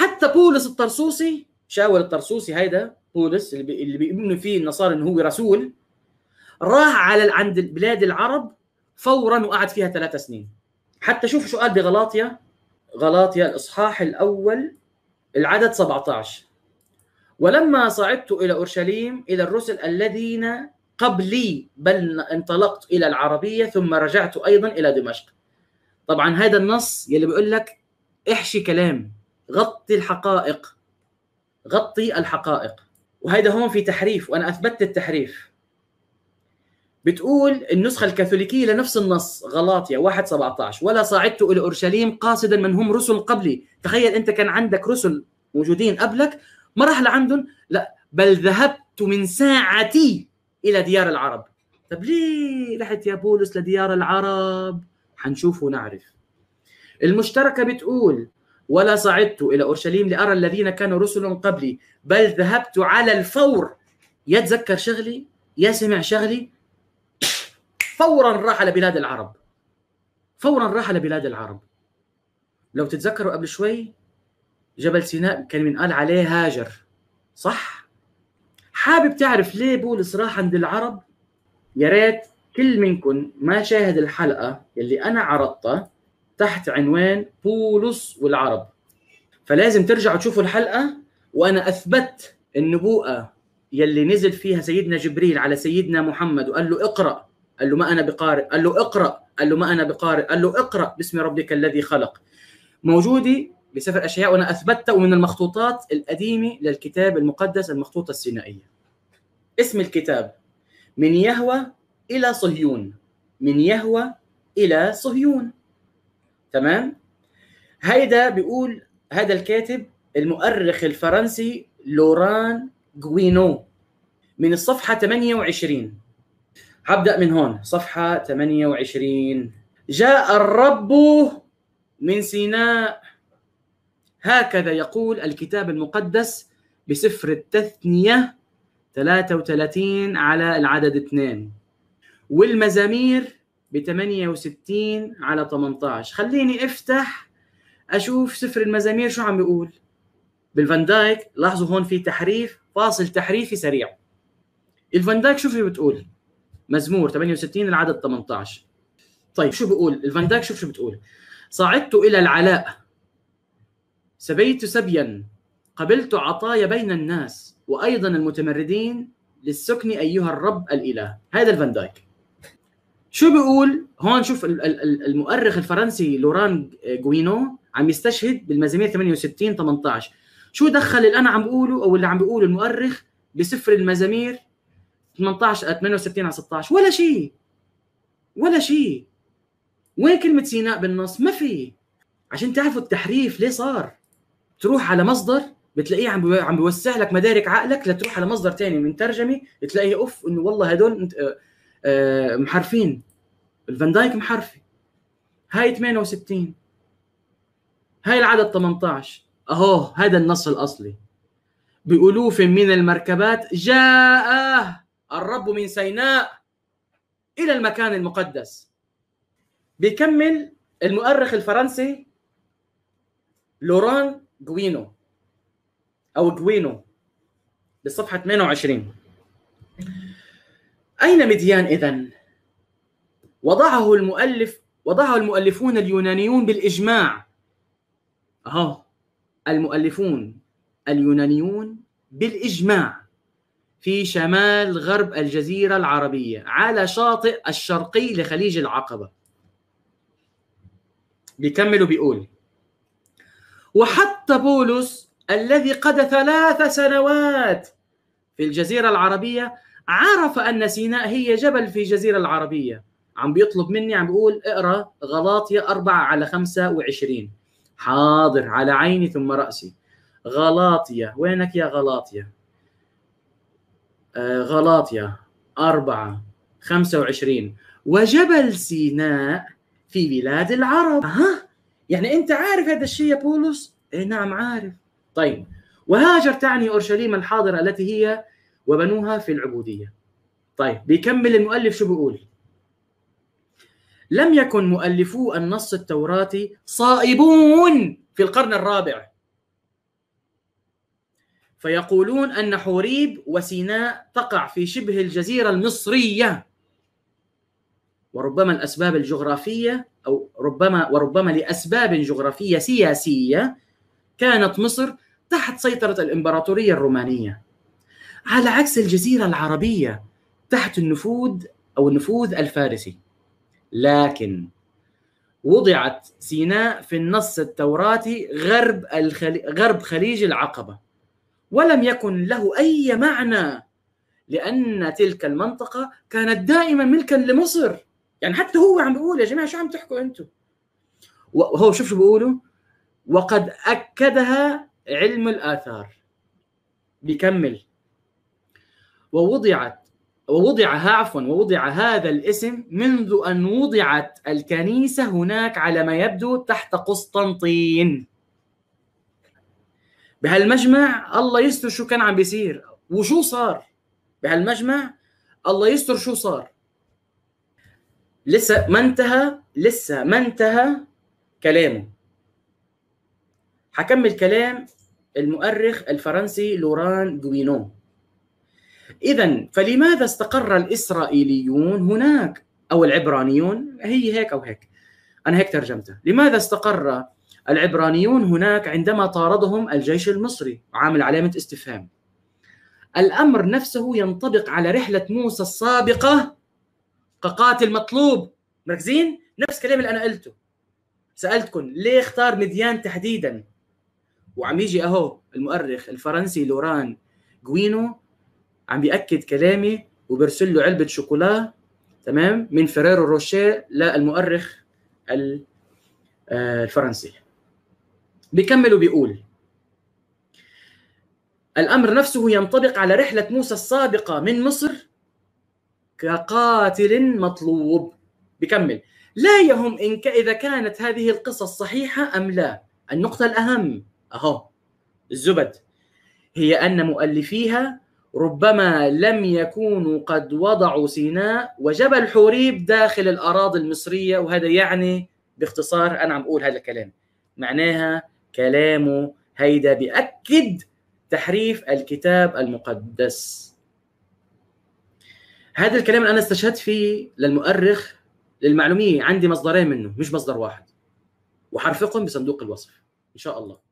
حتى بولس الطرسوسي شاول الطرسوسي هيدا بولس اللي بيؤمنوا فيه النصارى انه هو رسول راح على عند بلاد العرب فورا وقعد فيها ثلاثة سنين حتى شوف شو قال بغلاطيا غلاطيا الاصحاح الاول العدد 17 ولما صعدت الى اورشليم الى الرسل الذين قبلي بل انطلقت الى العربيه ثم رجعت ايضا الى دمشق طبعا هذا النص يلي بيقول لك احشي كلام غطي الحقائق غطي الحقائق وهذا هون في تحريف وانا اثبتت التحريف بتقول النسخة الكاثوليكية لنفس النص غلاطيا 1 17 ولا صعدت إلى أورشليم قاصدا من هم رسل قبلي تخيل أنت كان عندك رسل موجودين قبلك ما راح لعندهم لا بل ذهبت من ساعتي إلى ديار العرب طب ليه رحت يا بولس لديار العرب حنشوف ونعرف المشتركة بتقول ولا صعدت إلى أورشليم لأرى الذين كانوا رسل قبلي بل ذهبت على الفور يتذكر شغلي سمع شغلي فورا راح على بلاد العرب فورا راح على بلاد العرب لو تتذكروا قبل شوي جبل سيناء كان من قال عليه هاجر صح حابب تعرف ليه بولس راح عند العرب يا ريت كل منكم ما شاهد الحلقه اللي انا عرضتها تحت عنوان بولس والعرب فلازم ترجعوا تشوفوا الحلقه وانا اثبت النبوءه يلي نزل فيها سيدنا جبريل على سيدنا محمد وقال له اقرا قال له ما انا بقارئ قال له اقرا قال له ما انا بقارئ قال له اقرا باسم ربك الذي خلق موجوده بسفر اشياء وانا اثبتها ومن المخطوطات القديمه للكتاب المقدس المخطوطه السينائيه اسم الكتاب من يهوى الى صهيون من يهوى الى صهيون تمام هيدا بيقول هذا الكاتب المؤرخ الفرنسي لوران جوينو من الصفحة 28 هبدأ من هون صفحة 28 جاء الرب من سيناء هكذا يقول الكتاب المقدس بسفر التثنية 33 على العدد 2 والمزامير ب 68 على 18 خليني افتح اشوف سفر المزامير شو عم بيقول بالفان دايك لاحظوا هون في تحريف فاصل تحريفي سريع الفان دايك شو في بتقول مزمور 68 العدد 18 طيب شو بقول الفان دايك شوف شو بتقول صعدت الى العلاء سبيت سبيا قبلت عطايا بين الناس وايضا المتمردين للسكن ايها الرب الاله هذا الفان دايك شو بيقول هون شوف المؤرخ الفرنسي لوران جوينو عم يستشهد بالمزامير 68 18 شو دخل اللي انا عم بقوله او اللي عم بقوله المؤرخ بسفر المزامير 18 68 على 16 ولا شيء ولا شيء وين كلمه سيناء بالنص ما في عشان تعرفوا التحريف ليه صار تروح على مصدر بتلاقيه عم عم بيوسع لك مدارك عقلك لتروح على مصدر ثاني من ترجمه بتلاقيه اوف انه والله هدول آه، آه، محرفين الفان دايك محرفي هاي 68 هاي العدد 18 اهو هذا النص الاصلي بألوف من المركبات جاء الرب من سيناء إلى المكان المقدس بيكمل المؤرخ الفرنسي لوران جوينو أو جوينو بالصفحة 28 أين مديان إذا؟ وضعه المؤلف وضعه المؤلفون اليونانيون بالإجماع أهو المؤلفون اليونانيون بالإجماع في شمال غرب الجزيرة العربية على شاطئ الشرقي لخليج العقبة بيكمل بيقول وحتى بولس الذي قضى ثلاث سنوات في الجزيرة العربية عرف ان سيناء هي جبل في الجزيره العربيه عم بيطلب مني عم بيقول اقرا غلاطيا 4 على 25 حاضر على عيني ثم راسي غلاطيا وينك يا غلاطيا آه غلاطيا 4 25 وجبل سيناء في بلاد العرب ها يعني انت عارف هذا الشيء يا بولس إيه نعم عارف طيب وهاجر تعني اورشليم الحاضره التي هي وبنوها في العبودية طيب بيكمل المؤلف شو بيقول لم يكن مؤلفو النص التوراتي صائبون في القرن الرابع فيقولون أن حوريب وسيناء تقع في شبه الجزيرة المصرية وربما الأسباب الجغرافية أو ربما وربما لأسباب جغرافية سياسية كانت مصر تحت سيطرة الإمبراطورية الرومانية على عكس الجزيرة العربية تحت النفوذ أو النفوذ الفارسي لكن وضعت سيناء في النص التوراتي غرب الخلي... غرب خليج العقبة ولم يكن له أي معنى لأن تلك المنطقة كانت دائما ملكا لمصر يعني حتى هو عم بيقول يا جماعة شو عم تحكوا أنتم وهو شوف شو بيقولوا وقد أكدها علم الآثار بيكمل ووضعت ووضع عفوا ووضع هذا الاسم منذ أن وضعت الكنيسة هناك على ما يبدو تحت قسطنطين بهالمجمع الله يستر شو كان عم بيصير وشو صار بهالمجمع الله يستر شو صار لسه ما انتهى لسه ما انتهى كلامه حكمل كلام المؤرخ الفرنسي لوران دوينو اذا فلماذا استقر الاسرائيليون هناك او العبرانيون هي هيك او هيك انا هيك ترجمتها لماذا استقر العبرانيون هناك عندما طاردهم الجيش المصري عامل علامه استفهام الامر نفسه ينطبق على رحله موسى السابقه كقاتل مطلوب مركزين نفس كلام اللي انا قلته سالتكم ليه اختار مديان تحديدا وعم يجي اهو المؤرخ الفرنسي لوران جوينو عم بياكد كلامي وبرسل له علبه شوكولا تمام من فيريرو روشيه للمؤرخ آه، الفرنسي بيكمل وبيقول الامر نفسه ينطبق على رحله موسى السابقه من مصر كقاتل مطلوب بكمل لا يهم إن ك... إذا كانت هذه القصص صحيحة أم لا النقطة الأهم أهو الزبد هي أن مؤلفيها ربما لم يكونوا قد وضعوا سيناء وجبل حوريب داخل الأراضي المصرية وهذا يعني باختصار أنا عم أقول هذا الكلام معناها كلامه هيدا بأكد تحريف الكتاب المقدس هذا الكلام اللي أنا استشهدت فيه للمؤرخ للمعلومية عندي مصدرين منه مش مصدر واحد وحرفقهم بصندوق الوصف إن شاء الله